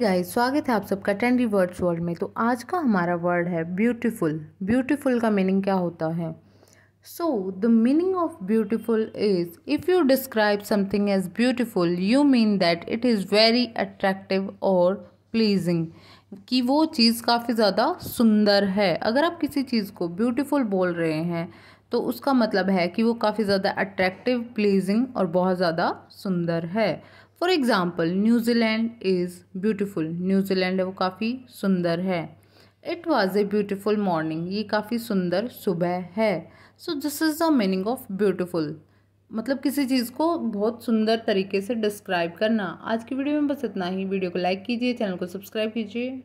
guys स्वागत है आप सबका ट्रेंडी वर्ड्स वर्ल्ड में तो आज का हमारा वर्ड है ब्यूटीफुल ब्यूटीफुल का मीनिंग क्या होता है so the meaning of beautiful is if you describe something as beautiful you mean that it is very attractive और प्लीजिंग कि वो चीज़ काफ़ी ज़्यादा सुंदर है अगर आप किसी चीज़ को ब्यूटीफुल बोल रहे हैं तो उसका मतलब है कि वो काफ़ी ज़्यादा अट्रैक्टिव प्लीजिंग और बहुत ज़्यादा सुंदर है for example New Zealand is beautiful New Zealand वो काफ़ी सुंदर है it was a beautiful morning ये काफ़ी सुंदर सुबह है so this is the meaning of beautiful मतलब किसी चीज़ को बहुत सुंदर तरीके से डिस्क्राइब करना आज की वीडियो में बस इतना ही वीडियो को लाइक कीजिए चैनल को सब्सक्राइब कीजिए